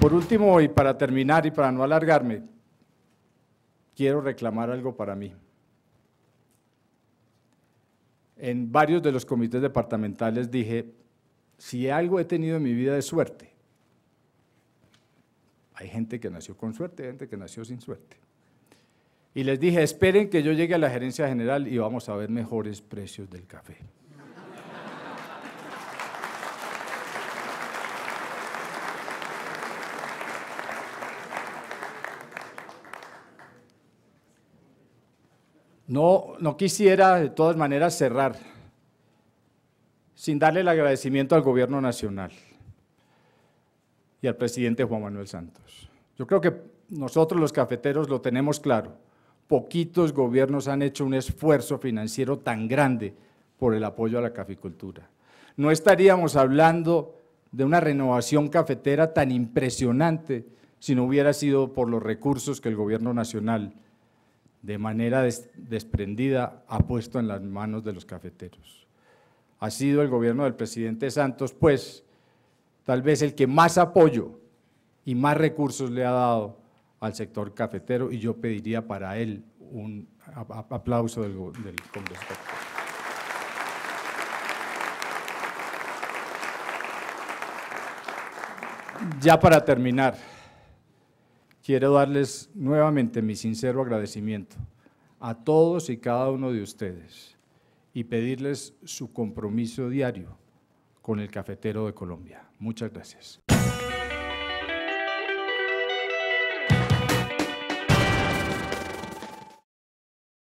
Por último, y para terminar y para no alargarme, quiero reclamar algo para mí. En varios de los comités departamentales dije, si algo he tenido en mi vida de suerte. Hay gente que nació con suerte, hay gente que nació sin suerte. Y les dije, esperen que yo llegue a la gerencia general y vamos a ver mejores precios del café. No, quisiera de todas maneras cerrar sin darle el agradecimiento al gobierno nacional y al presidente Juan Manuel Santos. Yo creo que nosotros los cafeteros lo tenemos claro. Poquitos gobiernos han hecho un esfuerzo financiero tan grande por el apoyo a la caficultura. No estaríamos hablando de una renovación cafetera tan impresionante si no hubiera sido por los recursos que el gobierno nacional de manera desprendida ha puesto en las manos de los cafeteros. Ha sido el gobierno del presidente Santos, pues, tal vez el que más apoyo y más recursos le ha dado al sector cafetero y yo pediría para él un aplauso del, del Congreso. Ya para terminar quiero darles nuevamente mi sincero agradecimiento a todos y cada uno de ustedes y pedirles su compromiso diario con el cafetero de Colombia. Muchas gracias.